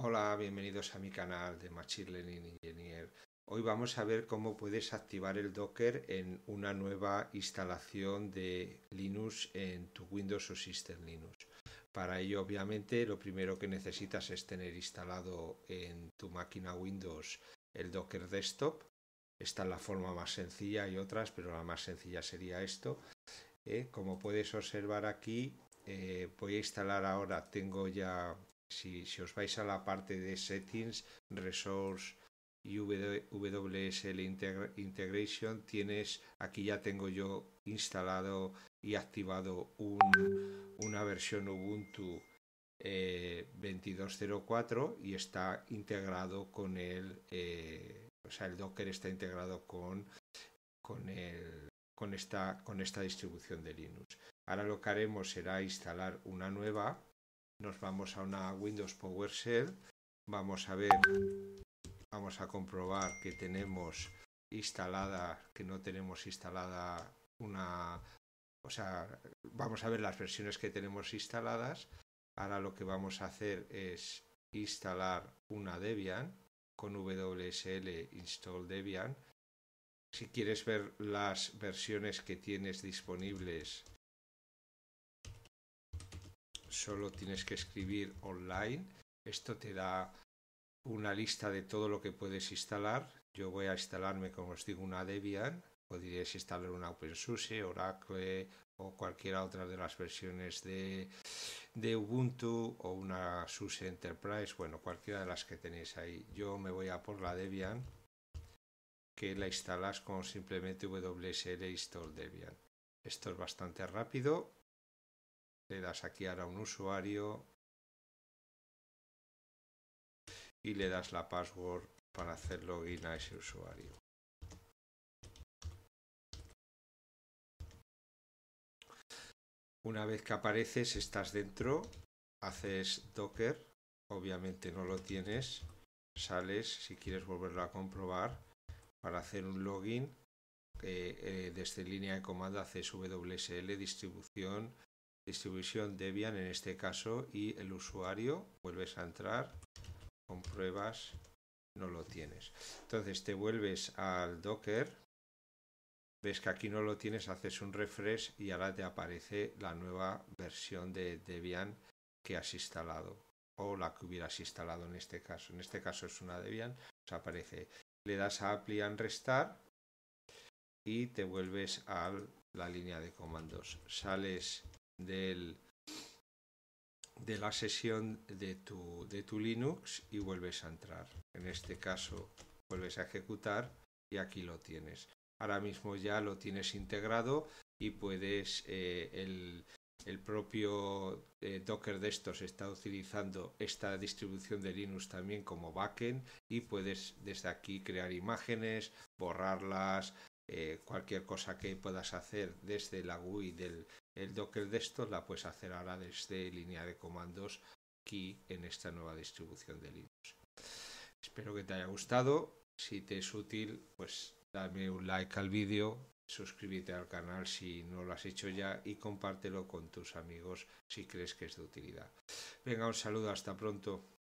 Hola, bienvenidos a mi canal de Machine Learning Engineer. Hoy vamos a ver cómo puedes activar el Docker en una nueva instalación de Linux en tu Windows o System Linux. Para ello, obviamente, lo primero que necesitas es tener instalado en tu máquina Windows el Docker Desktop. Esta es la forma más sencilla, y otras, pero la más sencilla sería esto. Eh, como puedes observar aquí, eh, voy a instalar ahora, tengo ya si, os vais a la parte de settings, resource y WSL Integration, tienes, aquí ya tengo yo instalado y activado una versión Ubuntu 22.04 eh, y está integrado con el, eh, o sea, el Docker está integrado con, esta, con esta distribución de Linux. Ahora lo que haremos será instalar una nueva nos vamos a una Windows PowerShell, vamos a ver, vamos a comprobar que tenemos instalada, que no tenemos instalada una, o sea, vamos a ver las versiones que tenemos instaladas. Ahora lo que vamos a hacer es instalar una Debian con WSL install Debian. Si quieres ver las versiones que tienes disponibles solo tienes que escribir online. Esto te da una lista de todo lo que puedes instalar. Yo voy a instalarme, como os digo, una Debian. podrías instalar una OpenSUSE, Oracle o cualquiera otra de las versiones de, de Ubuntu o una SUSE Enterprise, bueno, cualquiera de las que tenéis ahí. Yo me voy a por la Debian, que la instalas con simplemente WSL Install Debian. Esto es bastante rápido le das aquí ahora a un usuario y le das la password para hacer login a ese usuario. Una vez que apareces, estás dentro, haces Docker, obviamente no lo tienes, sales si quieres volverlo a comprobar para hacer un login eh, eh, desde línea de comando haces WSL distribución distribución Debian en este caso y el usuario vuelves a entrar, compruebas, no lo tienes. Entonces te vuelves al Docker, ves que aquí no lo tienes, haces un refresh y ahora te aparece la nueva versión de Debian que has instalado o la que hubieras instalado en este caso. En este caso es una Debian, se pues aparece. Le das a Apply and Restart y te vuelves a la línea de comandos. Sales del, de la sesión de tu, de tu Linux y vuelves a entrar. En este caso, vuelves a ejecutar y aquí lo tienes. Ahora mismo ya lo tienes integrado y puedes, eh, el, propio eh, Docker de estos está utilizando esta distribución de Linux también como backend y puedes desde aquí crear imágenes, borrarlas, eh, cualquier cosa que puedas hacer desde la GUI del Docker Desktop la puedes hacer ahora desde línea de comandos aquí en esta nueva distribución de Linux. Espero que te haya gustado. Si te es útil, pues dame un like al vídeo, suscríbete al canal si no lo has hecho ya y compártelo con tus amigos si crees que es de utilidad. Venga, un saludo, hasta pronto.